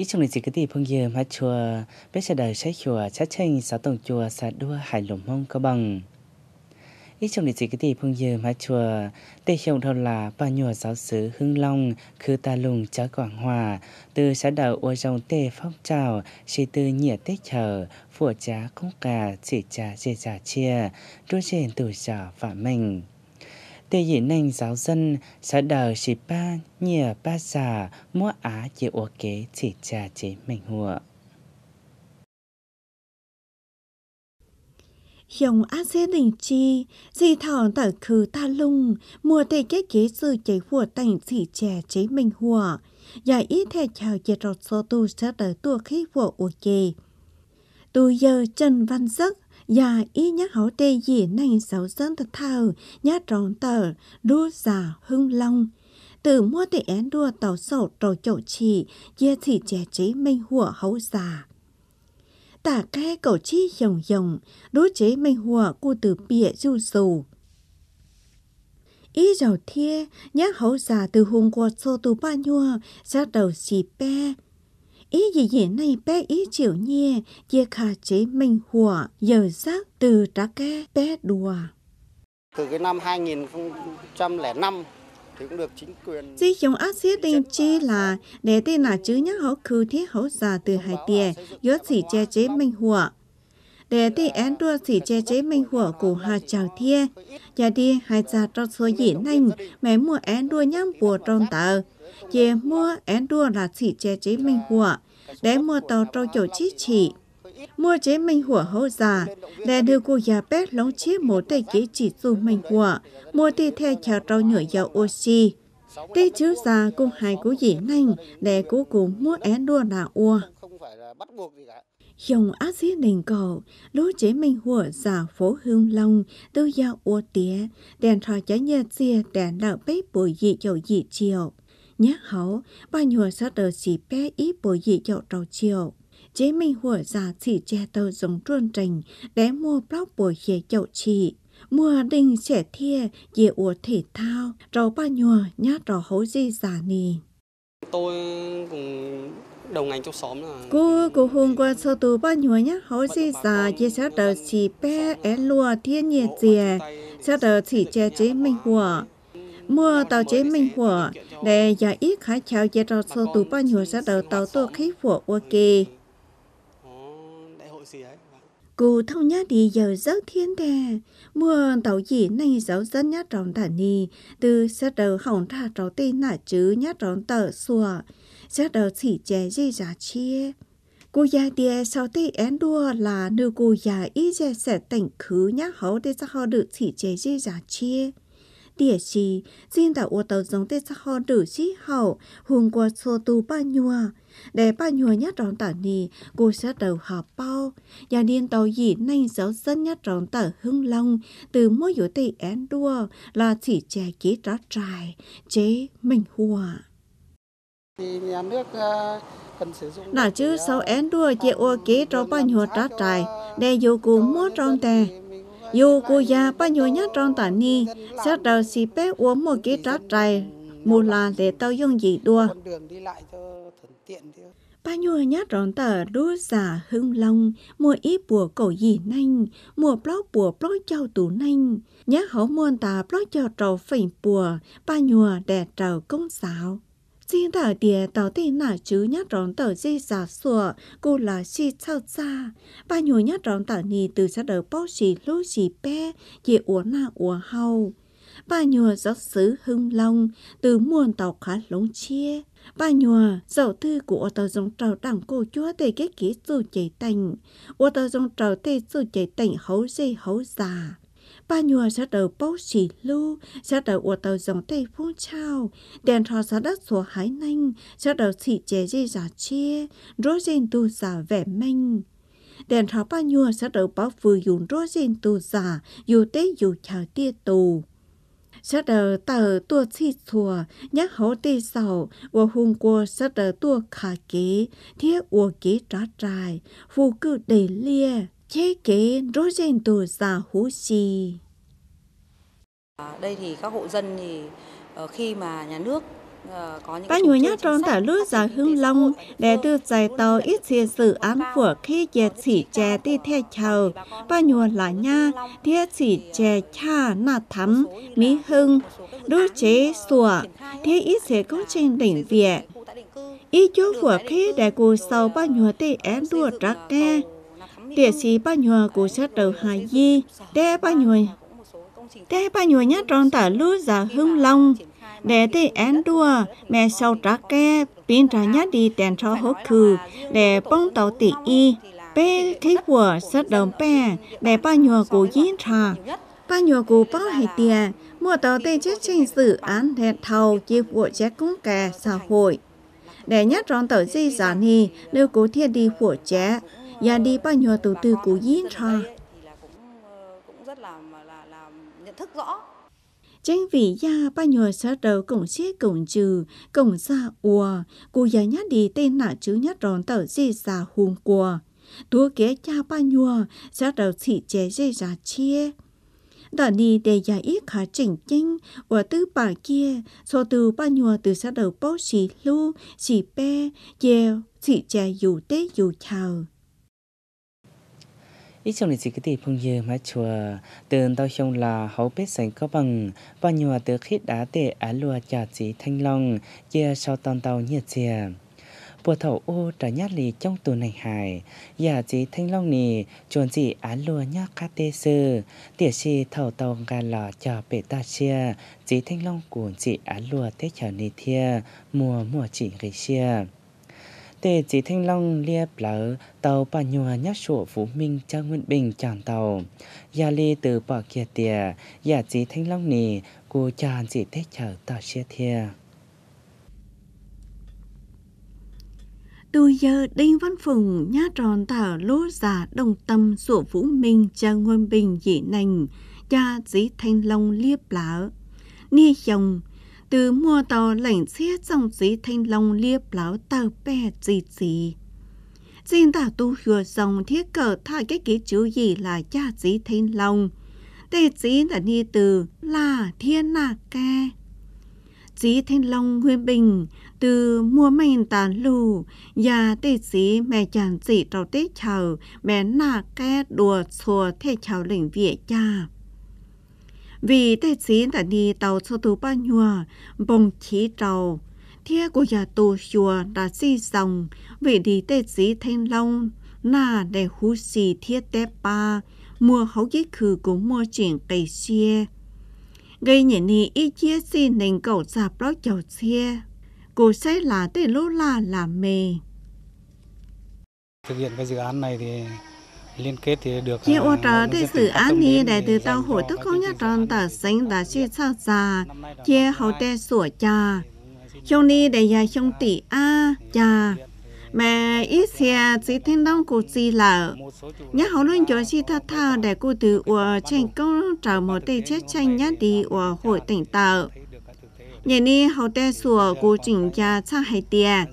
ý chung là chỉ cái gì phong giờ mà chùa biết sẽ đời sẽ chùa chắc chắn sáu tổng chùa sẽ đua hải lùng mông có bằng ý chung là chỉ cái gì phong giờ mà chùa tây hiệu đầu là ba nhùa giáo sứ hưng long khư ta lùng chớ quảng hòa từ xã đầu ô dòng tê phong trào chỉ từ nhịa tết chờ phủa trá cũng cả chỉ trà chỉ trà chia đua trên từ trà phạm mình tê dị nành giáo dân sẽ đờ chỉ ba nhờ ba già mua á chỉ ô kế chỉ trà chế mình hùa. Dòng á xe đình chi, dì thỏ tở khứ ta lung, mùa tê kết kế sư chế hùa tành chỉ trà chế mình hùa. Dạ ý thè chào chế rọt số tu sẽ đỡ tùa khí hùa ô kế. Tu giờ Trần Văn Giấc và dạ, ý nhắc hậu tê dì nành sầu dân thật thờ, nhá tròn tờ, đua già hưng long. Từ mua tệ én đua tàu sổ trầu chậu trì, dê thị trẻ trí minh hùa hậu già Tả cái cầu chi dòng dòng, đối chế minh hùa cu từ bịa du sù ý giàu thia nhát hậu già từ hùng quạt xô tù ba nhua ra đầu xì pe ý gì gì này bé ý chịu nhẹ chia khả chế mình hùa giờ giác từ trá ke bé đùa từ cái năm 2005 thì cũng được chính quyền Di chúng ác xiết đình chi là để tên là chứ nhắc hậu khứ thiết hậu già từ hai tiền do chỉ che chế minh hùa để thì én đua chỉ che chế minh hùa của hà chào thia giờ đi hai già trong số dĩ nành mẹ mua én đua nhắm bùa trong tờ ye mua én đua là chỉ che chế minh hùa, để mua tàu trâu chỗ chí chỉ. Mua chế minh hùa hậu già, để đưa cô già bé lóng chế mổ tay kế chỉ dù minh hùa, mua tì theo chào trâu nhựa dầu chi Tì chứ già cùng hai cú dị nành, để cú cùng mua én đua là ua. Dòng ác dĩ đình cầu, lũ chế minh hùa già phố hương long, tư giao ua tía, đèn trò cháy nhờ chia đèn đạo bếp bùi dị dầu dị chiều nhá hậu bao nhiêu sa tờ xì bé ý bồi dị dậu trầu chiều chế minh hùa già chỉ che tờ giống truân trình để mua bóc bồi khía dậu chị mua đình sẽ thia dịa ủa thể thao trầu bao nhiêu nhá trầu hấu gì già nì tôi cũng đồng ngành trong xóm là cô cô hôm qua sau tù ba nhúa nhá hối gì già chia sẻ đời chỉ bé é lùa thiên nhiệt dìa sẻ đời chỉ che chế minh hùa mua tàu chế minh hùa để giải ít khá chào chế rọt sơ tù bao nhiêu ra đầu tàu tua khí hùa ô kì. Cụ thông nhá đi giờ giấc thiên đè, mua tàu gì nay giáo dân nhá tròn thả nì, từ sẽ đầu hỏng thả trò tên nả chứ nhá tròn tờ xùa, sẽ đầu chỉ chè dây giá chia. Cô già đìa sau tê én đua là nữ cô già ý dè sẽ tỉnh khứ nhá hấu để cho họ được chỉ chè dây giá chia địa chỉ, riêng đã ô tàu giống tết sắc hò đử chí hậu, hùng qua sô tu ba nhua. Để ba nhua nhất rõng tả nì, cô sẽ đầu họp bao. Nhà điên tàu dĩ nanh giáo dân nhất rõng tả hưng long, từ mỗi yếu tây én đua là chỉ chè ký rõ trài, chế mình hùa. Thì nhà nước uh... Nà chứ sau ờ, én đua chế ô kế cho bao nhiêu trái trại, để dù cùng mua trong tè, dù cô già bao nhiêu nhát trong tản ni sẽ đầu xì bé uống một cái trát trài một là để tao dùng gì đua bao nhiêu nhát rón tờ đu giả hưng long mua ít bùa cổ gì nanh mua blog bùa blog chào tủ nanh nhát hậu muôn tà blog chào trầu phỉnh bùa bao nhiêu đẻ trầu công xáo xin đảo địa tàu tê nả chứ nhát rón tờ dây giả sủa cô là chi sao xa ba nhồi nhát rón tờ nì từ xa đầu bó xì lú xì pe dễ uống na uống hầu ba nhùa gió xứ hưng long từ muôn tàu khá lống chia ba nhùa dầu thư của tàu dòng trào đảng cô chúa tề kết kỹ dù chảy tành ô tàu dòng trào tề dù chảy tành hấu dây hấu già ba nhua sẽ đầu bao chỉ lưu sẽ đầu ủa tàu dòng tây phun trao đèn thò sẽ đất sổ hải nanh sẽ đầu xỉ chế dây giả chia rô rên tu giả vẻ manh đèn thò ba nhua sẽ đầu bao vừa dùng rô rên tu giả dù tế dù chào tia tù sẽ đầu tờ tua chi chùa nhắc hố tê sầu và hùng qua sẽ đầu tua khả kế thiết ủa kế trả trài phù cư đầy lia chế kế rô rèn tù giả hú xì. À, đây thì các hộ dân thì ờ, khi mà nhà nước ờ, có Ba nhùa nhá trong tả lúa giả hương long để từ giải tàu ít xìa ờ, dự án của khi dẹ chỉ chè tê theo chầu. Ba nhùa là nha, theo chỉ chè cha na thắm, mỹ hưng, đứa chế sủa, thế ít xìa công trình đỉnh viện. Ý chỗ của khi để cù sau ba nhùa tê em đua trắc nghe địa sĩ ba nhòa của sát đầu Hà Di, đe ba nhòa, đe ba nhòa nhát trong tả lú giả hưng long, để tê án đua, mẹ sau trả ke, biến trá nhát đi tèn cho hốt khử, để bông tàu tỷ y, bê khí của sát đầu bè, để ba nhòa của yên trà, ba nhòa của bao hải tiền, mua tàu tê chết trình sự án thẹn thầu chi vụ chết cũng kè xã hội. Để nhát trong tàu di giả nì, nếu cố thiên đi vụ chết. Và dạ đi bao nhiêu từ từ của diễn ra. Ờ, cũng rất là, là, là nhận thức rõ Chính vì ya ba nhờ sở đầu cổng xế cổng trừ, cổng xa ua, cụ già nhát đi tên nạ chứ nhát rón tờ dê xa hùng của. Tố kế cha ba nhua, sẽ đầu thị chế dê ra chia. Đã đi để giá ít khá chỉnh chinh, và tư bà kia, so từ ba nhua từ sẽ đầu bó xì lưu, xì bè, dèo, thị chế dù tế dù chào ít trong lịch sử cái tỷ phong dư mà chùa từ tao trong là hậu bếp sành có bằng và nhiều từ khi đã tệ á lùa trả chỉ thanh long chia sau toàn tàu nhiệt chia bùa thầu ô trả nhát lì trong tù này hài giả dạ chỉ thanh long nì chuẩn chỉ á lùa nhát khá tê sư tỉa xì thầu tàu gà lò cho bể ta chia chỉ thanh long cuốn chỉ á lùa thế trở nì thia mùa mùa chỉ gây chia Tề chỉ thanh long lia lỡ tàu bà nhòa nhát sổ phú minh cho nguyên bình chọn tàu. Gia ly từ bỏ kia tìa, giả chỉ thanh long nì, cô chàng chỉ thế chở tàu xe thìa. Từ giờ Đinh Văn Phùng nhát tròn thảo lô giả đồng tâm sổ phú minh cho nguyên bình dị nành, cha chỉ thanh long liếp lỡ. Nia chồng từ mua tàu lãnh xe trong dưới thanh long liếp láo tàu bè gì gì. Dinh tả tu hùa dòng thiết cờ thả cái ký chú gì là cha dí thanh long. Tê dí là ni từ là thiên nà ca. Dí thanh long nguyên bình từ mua mình tàn lù. Và tê dí mẹ chàng dí trò tết chào mẹ nà ca đùa xùa thê chào lĩnh vỉa cha vì tài xế đã đi tàu cho tù ba nhua bông chí tàu thia của nhà tù chùa đã di dòng vì đi tài xế thanh long na để hú xì thiết tế ba mua hấu giấy khử cũng mua chuyện cây xe gây nhẹ nì ý chia xì nền cầu sạp lót chầu xe cô sẽ là tê lô la là mề thực hiện cái dự án này thì liên kết thì được Chị ờ, ô trò thế sự án ni để từ tàu hội tức không nhất tròn tờ sinh đã suy sao già chia hậu tê sủa cha trong ni để dài trong tỷ a cha mẹ ít xe chỉ thiên đông cụ gì là nhà hậu luôn cho chi tha tha để cụ từ ở trên công trở một tê chết tranh nhá đi ở hội tỉnh tàu nhà ni hậu tê sủa cụ chỉnh cha cha hay tiền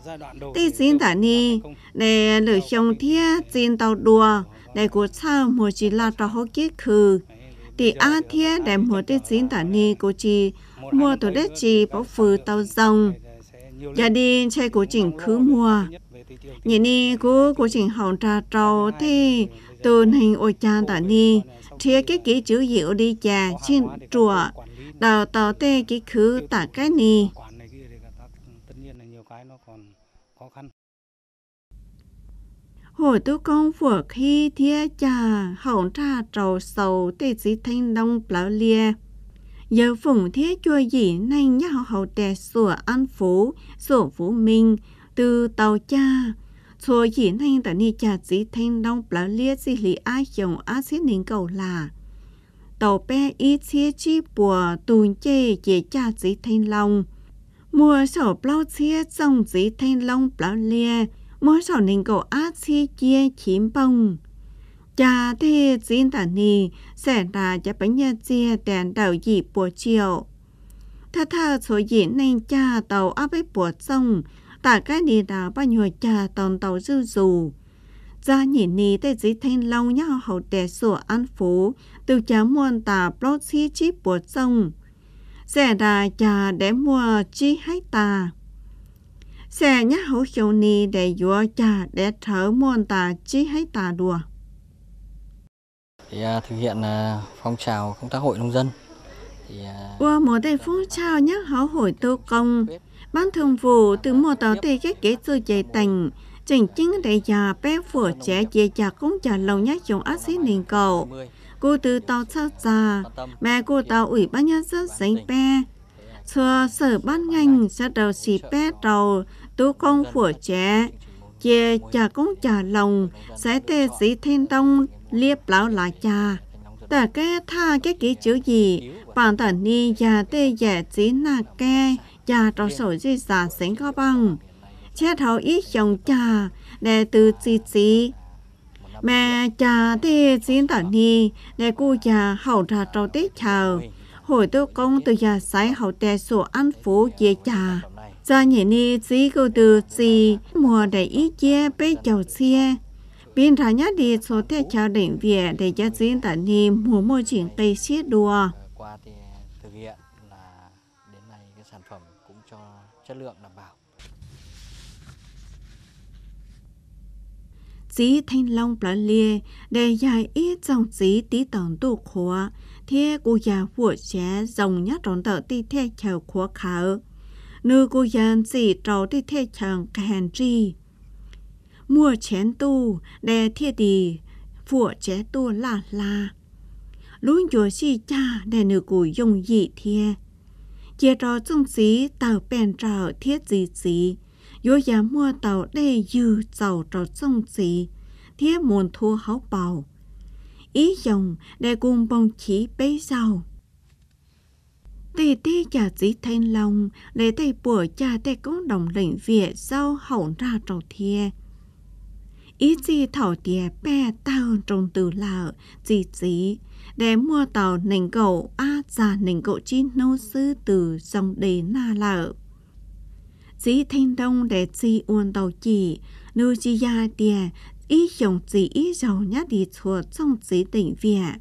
tê xin tả ni để lửa trong thia trên tàu đùa đại của cha mùa chỉ là trò hô kiết khử thì a thiết đại mùa tết chín tả ni của chỉ mua tổ đất chị bảo phừ tàu dòng gia đình chơi của chỉnh khứ mua nhị ni của của chỉnh hồng trà trầu thì từ hình ôi cha tả ni thiết cái kỹ chữ diệu đi chè trên chùa đào tàu tê kỹ khứ tả cái ni khó khăn hồ tu công phu khi thia cha hỏng trà trầu sầu tê sĩ thanh đông plau lia giờ phụng thế chua gì nay nhá hậu hậu tè sủa an phú sủa phú minh từ tàu cha sủa gì nay tại ni cha sĩ thanh đông plau lia sĩ lý ai chồng á sĩ nín cầu là tàu pe ít chia chi bùa tùn chê chế cha sĩ thanh long mùa sổ plau chia trong sĩ thanh long plau lia mỗi sổ nên cổ ác si chia chín bông. cha thế diễn tả nì sẽ là cho bánh nhà chia đèn đầu dị bùa chiều. Tha tha số diễn nên cha tàu áp bếp bùa sông, tả cái đi đào bao nhiêu cha tàu tàu dư dù. Gia nhị nì tê dĩ thanh lâu nhau hậu tè sủa an phú, từ chá muôn tà bó xí chí bùa sông. Sẽ là chà để mua chi hách tà xe nhá hổ hiệu ni để dùa cha để thở môn tà chí hay tà đùa. Thì, à, thực hiện à, phong trào công tác hội nông dân. Thì, à... Qua một đại phong trào nhá hổ hội tô công, ban thường vụ từ một tàu tê kết kế tư chạy tành, chỉnh chính đại gia bé phổ trẻ dễ dàng cũng trả lâu nhá dùng ác xí nền cầu. Cô từ tàu sao già, mẹ cô tàu ủy ban nhân dân giấy bé, cho sở ban ngành sẽ đầu xì bé đầu tu công phủa trẻ chè cha cũng chả lòng sẽ tê sĩ thiên tông liếp lão là cha ta cái tha cái ký chữ gì bản thân ni già tê già chỉ na ke già trò sổ di giả sinh có băng. che thầu ít chồng cha để từ chi chi mẹ cha tê xin tận ni để cô già hậu trà trò tết chào hồi tôi công từ già sái hậu tê sổ ăn phố chia cha do nhỉ ni chỉ cô từ chỉ mùa để ý chia bé chầu xe bên ra nhất đi số thế chào đỉnh về để cho diễn tả ni mùa môi trường cây xiết đùa qua thì thực hiện là đến nay cái sản phẩm cũng cho chất lượng đảm bảo Chí thanh long bà lia để dài ít trong chí tí tổng tụ khóa thế cô già vụ trẻ dòng nhất rõn tờ tí theo chào khóa khảo nữ cô dân chỉ trâu đi thế chẳng cả hàn chi. Mua chén tu, đè thiết đi, phụ chế tu là là. Lúc chúa si cha đè nữ cô dùng dị thiê. Chia trò chung xí tàu bèn trào thiết dị xí. Dô giá mua tạo đê dư tàu trò chung xí. Thiết môn thu hấu bào. Ý dòng đè cùng bông chí bấy sau tì tì cha dí thanh long lấy tay bùa cha tay cũng đồng lĩnh Việt sau hậu ra trầu thiê. Ý gì thảo tìa bè tao trong từ lạ, gì gì để mua tàu nền cậu á già nền cậu chi nô sư từ dòng đề na lạ. Dí thanh đông để dì uôn tàu chỉ, nô chi ya tìa, ý chồng gì ý giàu nhất đi chùa trong dí tỉnh Việt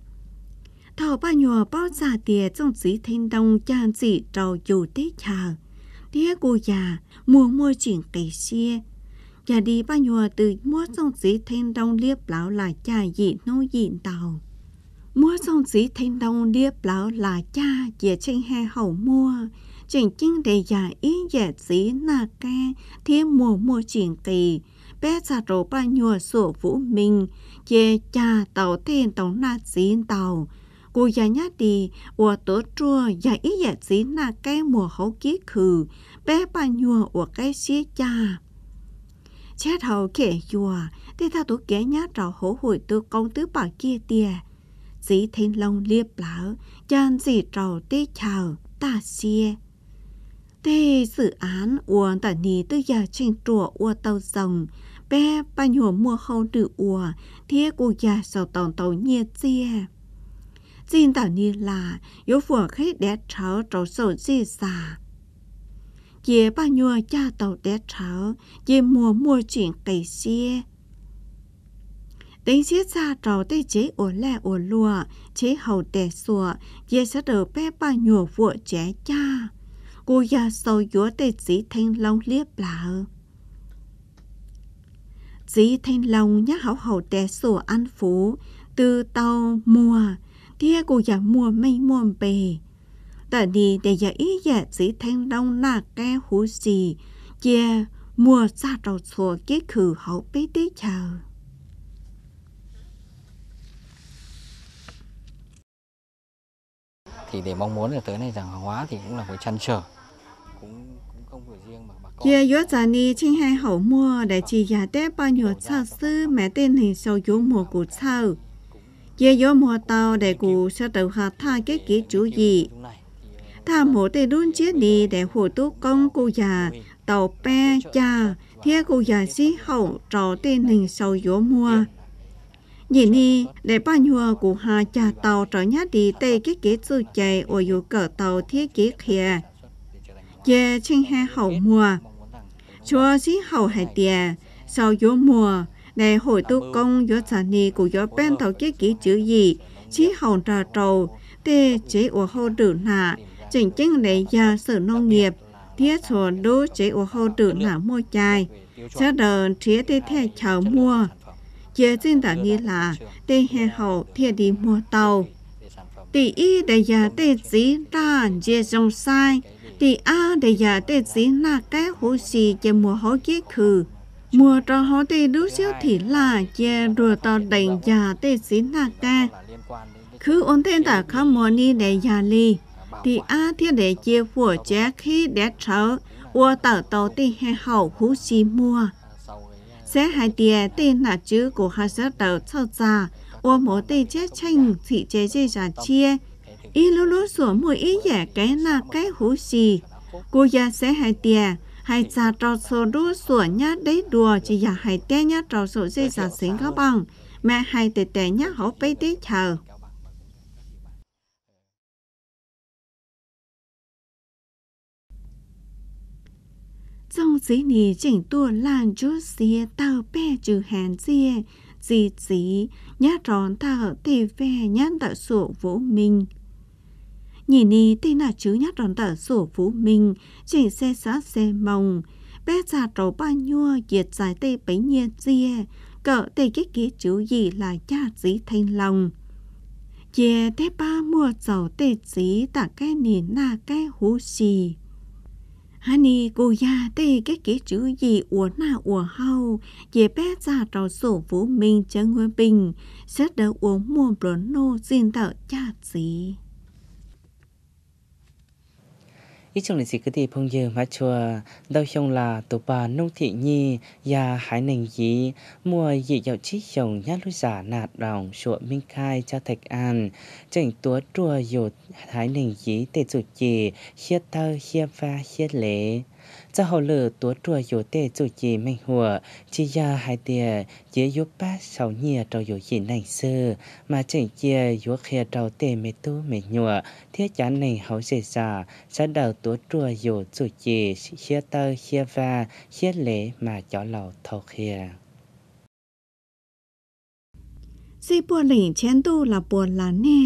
thọ ba nhỏ bao già tiề trong sĩ thanh đông chan sĩ trầu dù tế chờ tía cô già mua mua chuyện cây xia già đi ba nhỏ từ mua trong sĩ thanh đông liếp lão là cha dị nô dị tàu mua trong sĩ thanh đông liếp lão là cha dìa trên hè hậu mua chuyện chính để già ý dẻ sĩ na ca thế mùa mua chuyện kỳ bé xa rổ ba nhùa sổ vũ mình dê cha tàu thiên tàu na xí tàu cô già nhá đi ủa tớ chua già ý già dạ dí na cái mùa hấu ký khử bé ba nhua ủa cái xí cha chết hầu kẻ chùa thì tha tớ kẻ nhá trào hổ hồi tư công tứ bà kia tiề, dí thiên long liếp lão chan dì trào tê chào ta xia tê dự án ủa tả nì tư già trên chùa ủa tàu rồng bé ba nhua mùa hầu nữ ủa thế cô già sau tòng tàu nhiệt chia xin là cha tàu mùa mua chuyện cây xe. Đánh xe ra trâu tê chế ổ lẹ ổ lùa, chế hầu tè sùa, ye sẽ được bé ba nhùa vua trẻ cha. Cô già sâu dúa tê chỉ thanh long liếp lạ. Chỉ thanh long nhắc hảo hầu tè sùa ăn phú, từ tàu mùa, tia cô giả mua mây mua bề. Tại đi để giả ý giả dĩ thanh đông là cái hú gì, chia mua ra đầu sổ cái khử hậu bế tế chờ. Thì để mong muốn là tới này rằng hóa thì cũng là phải chăn trở, cũng Giờ yếu giả ni chính hai hậu mua để chỉ giả tế bao nhiêu sao sư mẹ tên hình sâu yếu mùa của sao ye gió mùa tàu để cụ sẽ tàu hạ tha cái kỹ chủ gì tha mổ để đun chết đi để hồ tú công cụ già tàu pe cha thế cụ già xí hậu trò tên hình sau gió mùa nhìn đi để ba nhua cụ hà cha tàu trở nhát đi tê cái kỹ chủ chạy ở yo cỡ tàu thiết kế kia ye chinh hè hậu mùa chúa xí hậu hải tiề sau gió mùa này hồi tu công gió trả ni của gió bên tàu kia ký chữ gì chí dạ. hồng trà trầu tê chế ủa hô trữ nạ chỉnh chính để gia sở nông nghiệp thiết sổ đô chế ủa hô trữ nạ dạ. mua chai sẽ đờn chế tê thè chào mua chế xin tả nghi là tê hè hậu thiết đi mua tàu tỷ y để gia tê dí ra dê dòng sai tỷ a để gia tê dí na cái hố xì chế mua hố chế khử Mùa trò hó tê đú siêu thị là chè rùa tò đánh già tê xín nà ca. Cứ ôn tên tả khá mùa ni để già lì. Thì a thiên để chia phủa chè khi đét trở. Ua tở tàu tê hè hậu hú xì mua. Sẽ hai tìa tê nà chữ của hai giấc đầu sau già. Ua mô tê chè chanh thị chè chè già chia. ý lú lú sủa mùi ý dẻ cái nà cái hú xì. Cô già sẽ hai tìa hay cha trò số đu sủa nhá đấy đùa chỉ giả hay té nhá trò số dây giả xính có bằng mẹ hay tệ tệ nhá hổ bấy tí chờ trong dưới nì chỉnh tua lan chút xìa tao bè trừ hèn xìa dì dì nhá tròn tàu tì về nhá tạo sổ vỗ mình nhìn ni tê nà chứ nhát ròn tờ sổ phú mình, chỉnh xe xá xe mong, bé già trầu ba nhua diệt dài tê bấy nhiên dìa, cỡ tê cái ký chứ gì là cha dí thanh lòng. Dìa tê ba mua dầu tê dí tả cái nì na cái hú xì. Hani cô ya tê cái ký chữ gì ủa na ủa hau, dì bé già trầu sổ phú mình chân nguyên bình, sẽ đỡ uống mua bro nô xin tờ cha dí. ít trong lịch sử cái thì phong dư mà chùa đâu trong là tổ bà nông thị nhi và hải nành gì mùa dị dạo chi chồng nhát lối giả nạt đồng chùa minh khai cho thạch an chỉnh túa chùa dột hải nành gì tề chủ gì khiết thơ khiết pha khiết lễ จะเขาเลือตัวตัวอยู่เตจุจีไม่หัวชียาหายเตียเยยุป้าเสาเนียเราอยู่ยินในเสื้อมาเจียเจียยัวเคียเราเตไม่ตู้ไม่หัวเทียจันในเขาเสียซาสะเดาตัวตัวอยู่จุจีเคียเตอร์เคียวาเคียเละมาจอเราเท่าเคียซีปัวหลิงเชนตูละปัวละแน่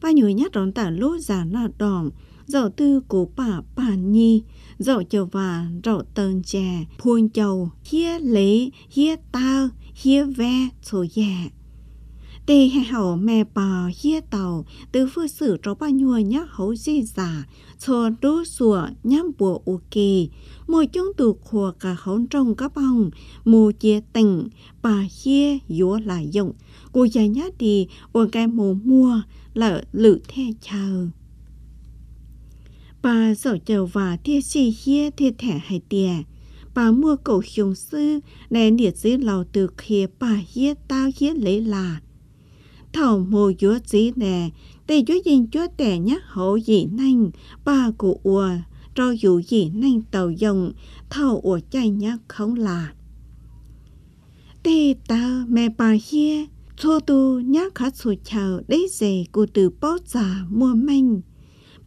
ป้าอยู่ยัดรอนแต่ลู่จานละดอง giờ tư cổ bà bà nhi dậu chờ và rậu tơn chè phuôn chầu hia lý hia tao hia ve số dạ tê hè hậu mẹ bà hia tàu từ phương sử trò bao nhua nhá hậu di giả dạ, cho đu sủa nhắm bùa u kỳ mùa chung tù khùa cả hậu trong các bông mù chia tình bà hia dúa là dụng Của già nhá đi buồn cái mùa mua lợ lự the chờ bà sở chờ và thiê chi hia thiê thẻ hai tìa. Bà mua cổ hiồng sư, để nhiệt dư lầu từ khía bà hia tao hia lấy là. Thảo mô dúa dí nè, tê dúa dinh chúa tẻ nhắc hổ dị nanh, bà cụ ùa, rau dù dị nanh tàu dòng, thảo ùa chay nhắc không là. Tê tao mẹ bà hia, cho tu nhắc khá sù chào đế dề cụ từ bó già mua manh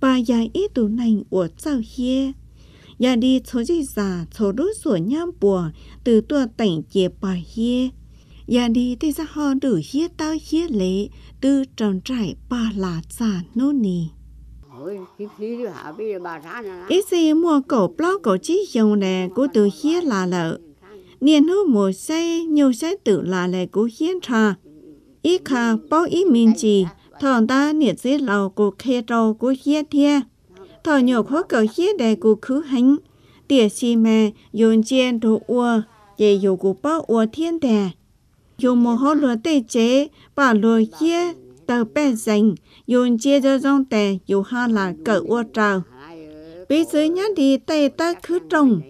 bà già ý tù nành của cháu hiê. Già đi chỗ dì già chỗ đốt sổ nham bùa từ tùa tảnh chế bà hiê. Già đi tê ra ho đủ hiê tao hiê lệ từ tròn trải bà là già nô nì. Ý gì mua cổ blog cổ chí dùng nè của từ hiê là lợ. niên hữu mùa xe nhiều xe tự là lệ của hiến trà. Ý khà bao ý mình chỉ thằng ta nhiệt giết lầu của khe trâu của khía thia thằng nhỏ khó cầu khía đầy của khứ hành tỉa xì mè yồn chiên đồ ua dễ dù của bao ua thiên đè dùng một hốt lúa tê chế bảo lúa khía tờ bè dành yồn chia cho rong tè dù ha là cỡ ua trào bí dưới nhát đi tê ta khứ trồng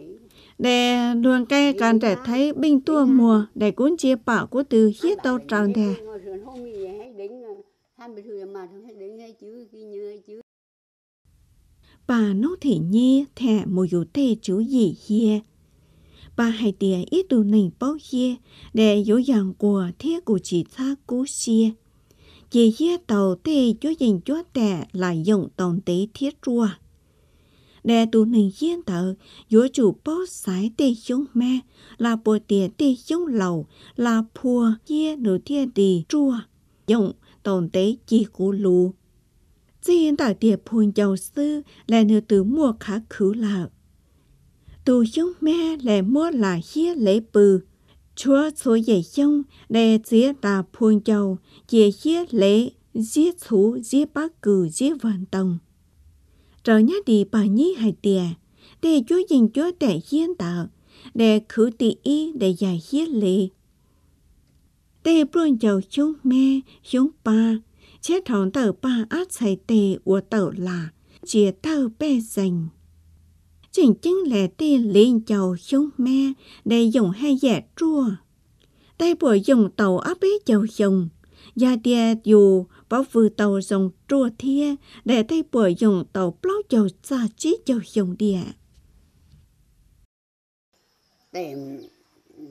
để luôn cây càng để thấy binh tua mùa để cuốn chia bảo của từ hiết tàu tròn đè hai mươi mà để ngay chứ khi như ngay chứ bà nó thể nhé thẻ một yếu tê chữ gì hie bà hãy tìa ít tù nỉnh bao hie để dấu dàng của thế của chị ta cú xie chị hie tàu tê cho dành cho tẻ là dụng tổng tế thiết rùa để tù nỉnh hiên tờ dấu chủ bao sái tê hiông me là bộ tiền tê hiông lầu là phùa hie nửa thiên tì rùa dụng tồn tế chi cú lù. Chỉ hiện tại tiệp phùn dầu sư là nữ tử mua khá khứ lạ. Tù chung mẹ là mua là hiế lễ bừ. Chúa số dạy chung là chế tà phùn dầu chế hiế lễ, giết thú, giết bác cử, giết vận tông. Trở nhá đi bà nhí hai tìa, để chúa dành chúa để hiên tạo, để khứ tị y để giải hiế lễ tê buôn dầu chúng mê, chúng ba, chết thòng tờ ba át xảy tê của tờ là, chia tờ bê dành. Chính chính là tê liên dầu chúng mê, để dùng hai giả chua. Tê bùa dùng tàu áp bế dầu dùng, gia tia dù bảo vừa tàu dùng chua thia, để tê bùa dùng tàu blog dầu xa chí dầu dùng địa. Tìm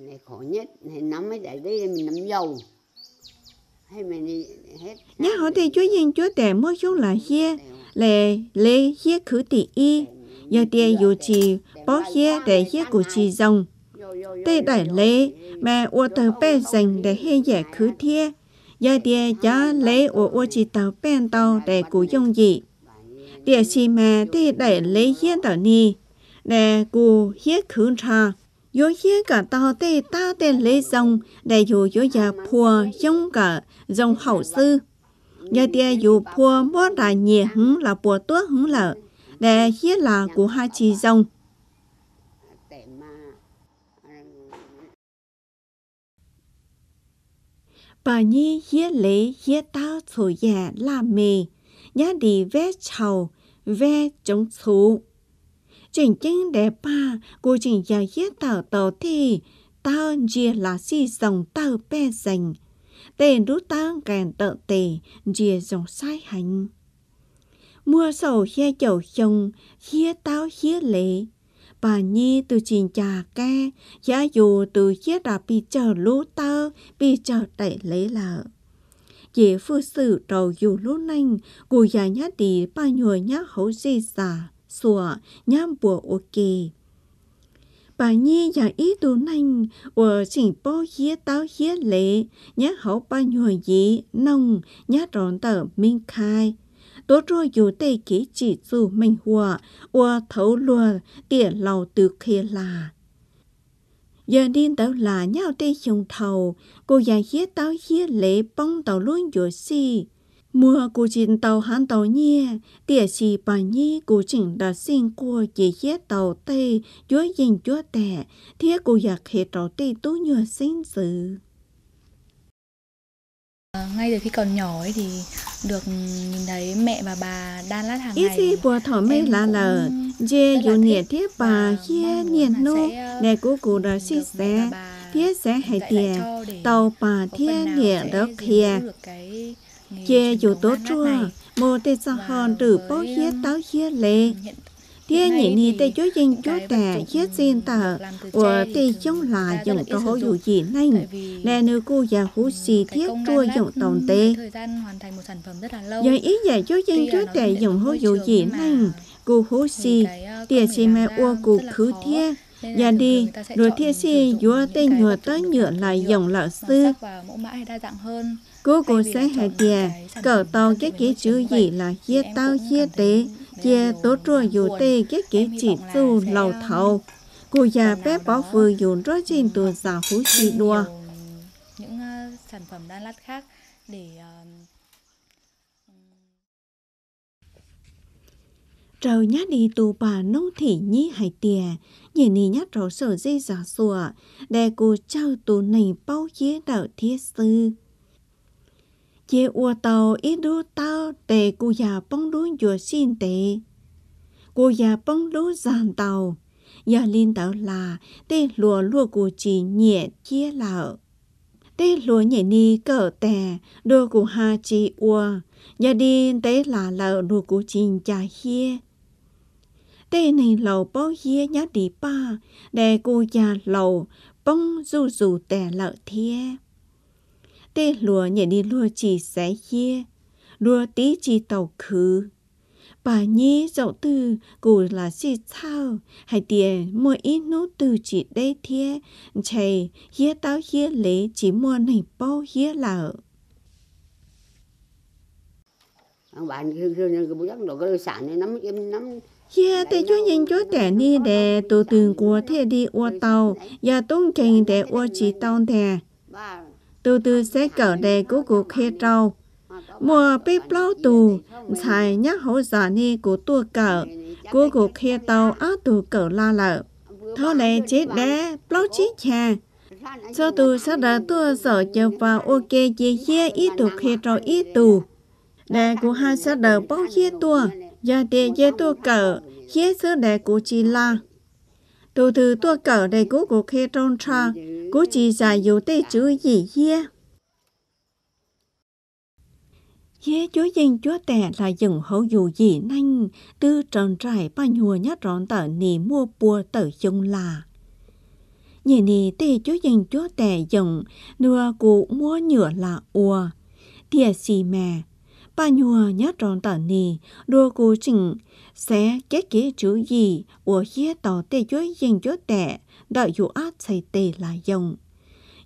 này khổ nhất thì nắm mới để đây mình nắm dầu hay mình đi hết nhớ họ thì chúa yên chúa để mất số là hia lệ lệ hia khử tỷ y giờ tiền dù chỉ bó hia để hia của chị dòng tê đại lệ mà ô tờ bê dành để hê giải khử thiê giờ tiền cho lệ ô ô chỉ tàu bên tàu để cụ dùng gì địa chỉ mà tê đại lệ hiến tàu ni để cụ hiến khử trà ta ta sư 有些个到底大的内容，例如有些破用个用好事，有些有破莫大热很了，破多很了，但也 là của hai chi dòng. Bà nhi ye lễ ye ta thổ ya la mê, nhá đi ve chào ve chống thú chỉnh chính đẹp ba cô chỉnh giải thiết tạo tờ thì tao chia là si dòng tao bè dành tên rút tao càng tợ tề chia dòng sai hành mua sầu hia chầu chồng hia tao hia lệ bà nhi từ chỉnh trà ke, giá dù từ hia đã bị chờ lũ tao bị chờ tẩy lấy lợ dễ phu sự trầu dù lũ nanh cụ già nhát đi ba nhồi nhát hấu di xà sủa nhám bùa ô kì. Bà nhi nhà ý tù nành ở chỉnh bó hía táo hía lệ, nhá hậu ba nhùa dí, nông, nhá rõn tờ minh khai. Tố rồi dù tây ký chỉ dù mình hùa, ở thấu lùa, tỉa lầu từ kia là giờ đi tàu là nhau tê dùng thầu cô già hía tao hía lệ bông tàu luôn dỗ si Mùa cú chính tàu hán tàu nhé, tỉa chỉ bà nhi cú chính đã xin của chỉ hết tàu tê, chúa dình chúa tẻ, thiết cú giặc hệ tàu tê tú nhờ sinh sự. À, ngay từ khi còn nhỏ ấy thì được nhìn thấy mẹ và bà đan lát hàng ngày. Ít khi bùa thỏ mê là lờ, dê dù nhẹ thiết bà kia nhẹ nô, ờ, nè cú cú đã xin xe, thiết sẽ hãy tiền, tàu bà thiết nhẹ đất kia chê dù tốt rồi mô tê sa hòn trừ bó hiết táo hiết lệ thế nhị ni tê chúa dân chúa tè hiết xin tờ của tê chống là dùng tổ hổ dù gì nành nè nữ cô già hú xì thiết chua dùng tồn tê giờ ý dạy chúa dân chúa tè dùng hổ dù gì nành cô hú xì tìa xì mẹ ua cụ khứ thiết dạ đi, rồi thiên si dúa tên nhựa tới nhựa lại dòng lão sư. Cô cô sẽ hệ tìa, cỡ tàu cái kế chữ gì là chia tao chia tế, chia tố trùa dù tê cái kế chỉ dù lầu thầu. Cô già bé bỏ vừa dùng rất trên tùa giả hú chi đua. Những ờ, sản phẩm đan lát khác để... Ờ, Rầu nhát đi tù bà nông thị nhi hải tìa, nhìn nhìn nhát rõ sở dây giả sủa, đè cô trao tù nình bao dế đạo thiết sư. Chế ua tàu ít đu tao để cô già bóng đu dùa xin tề. cô già bóng đu giàn tàu, giờ linh tàu là tê lùa lùa cô chỉ nhẹ chia lão. Tê lùa nhẹ ni cỡ tè, đô cô hà chỉ ua, giờ đi tê là lão lùa cô chỉ chả hiê tê này lầu bó hia nhá đi ba, để cô già lầu bông dù dù tè lợ thia. Tê lùa nhảy đi lùa chỉ xé hia, lùa tí chỉ tàu khứ. Bà nhí dậu tư cụ là si sao, hay tiền mua ít nút từ chỉ đây thia, chày hia tao hia lấy chỉ mua này bó hia lợ. Ông bạn kêu kêu nên cái bố giấc đồ cái sản này nắm em nắm Chia tê cho nhìn cho tẻ ni để tổ tường của thế đi ô tàu và tôn trình để ô chỉ tàu tè. Tổ tư sẽ cỡ đề của cuộc khê trâu. Mùa bếp lao tù, xài nhắc hậu giả ni của tua cỡ, của cuộc khê tàu á tù cỡ la lợ. thôi lệ chết đá, lao chí chà. Cho tù sẽ đã tua sở cho vào ô kê dì dê ý tù khê trâu ý tù. Đề của hai sẽ đỡ bao khê tua và để ye tua cờ ye sơ đệ của chi la đồ từ tua cờ đệ cú cú khe trong tra cú chi giải yếu tê chữ gì ye ye chúa dinh chúa tè là dừng hậu dù gì nanh tư tròn trải ba nhùa nhát rón tờ nì mua bùa tờ chung là nhỉ nì tê chúa dinh chúa tè dừng nửa cụ mua nhựa là ua tia xì mè ba nhùa nhá tròn tả nì, đua cố trình sẽ kết kế chữ gì, của hiế tỏ tê chối dành chối tệ, đợi dụ át xảy tê là dòng.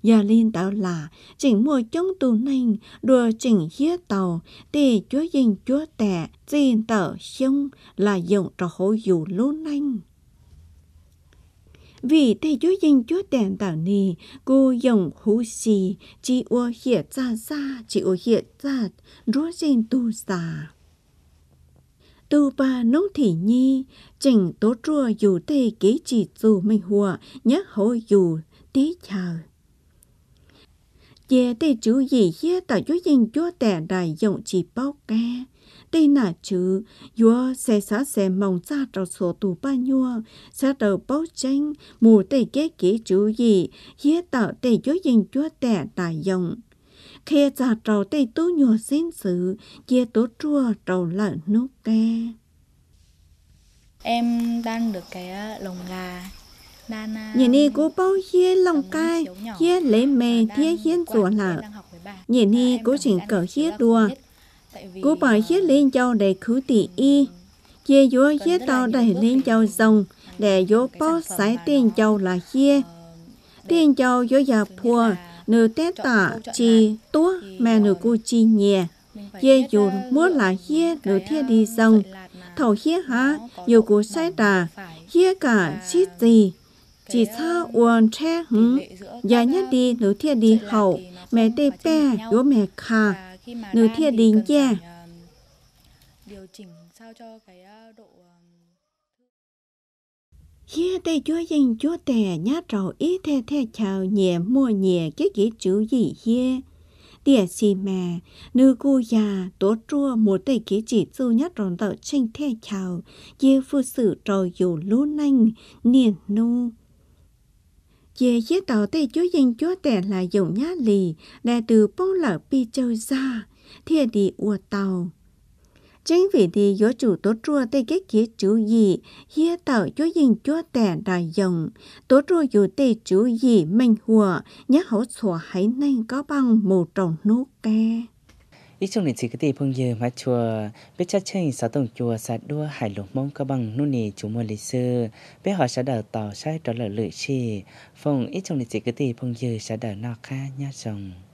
giờ liên tạo là chỉnh mùa chống tù ninh, đua chỉnh hiế tàu, tê chối dành chối tệ, dìn tở xông là dòng trò hổ dụ lũ ninh vì thế giới dân chúa đèn đảo nì cô dùng hú xì chỉ ô hiện ra ra chỉ ô hiện ra rúa dân tu xà tu ba nông thị nhi chỉnh tố chua dù tê kế chỉ dù mình hùa nhớ hồi dù tí chờ về tê chú gì hết tại chú dân chúa tè đại dụng chỉ bao ca đây là chữ yo sẽ xã sẽ mong ra trò sổ tù ba nhua sẽ đầu bao tranh mù tây kế kế chữ gì yế tạo tây gió dành chúa tẻ tài dòng khi ra trò tây tú nhua xin sự yế tố chua trầu lợn nốt ke em đang được cái ờ, lồng gà nhìn đi cô bao hiên lòng cai hiên lấy mề thiết hiên rùa lạ nhìn đi cô chỉnh cỡ hiên đùa Cô bỏ chiếc lên châu để cứu tỷ y. Chia dúa chiếc tao đẩy lên châu rồng để dỗ bó sái tên châu là chia. Ờ, tên châu dỗ già phùa, ờ, ờ, nửa tét tả chi tố mẹ nửa cô chi nhẹ. Chia dù muốn là chia nửa thiết đi rồng. Thầu chia há, dù cô sai đà, chia cả chi gì chỉ sao uốn che hứng, già nhất đi nữ thiên đi hậu, mẹ tê pe, yếu mẹ khà, người kia đến cha ờ, điều chỉnh sao cho cái ờ, độ ờ, Khi tay chúa dành chúa tè nhá trầu ý thè thè chào nhẹ mua nhẹ cái gì chữ gì hiê. Địa xì mè nữ cô già tố chua một tay kế chỉ dư nhất rộn tợ tranh thè chào, dê phu sự trò dù lũ nanh, niền nô chế chế tàu tê chúa dân chúa tẻ là dùng nhá lì, là từ bó lở pi châu ra, thiệt đi ua tàu. Chính vì thì gió chủ tốt trua tê kết kia chú gì, hia tàu chúa dân chúa tẻ là dùng tốt trua dù tê chú gì mình hùa, nhá hậu sổ hãy nên có bằng một trồng nốt kè ít trong lịch sử cái tỷ phong giờ mà chùa biết chắc chắn sáu tổng chùa sẽ đua hải lục mông các bằng nô nì chủ mùa lịch sử biết họ sẽ đào tạo sai trở lại lưỡi chi phòng ít trong lịch sử cái tỷ phong giờ sẽ đào nọ kha nha rồng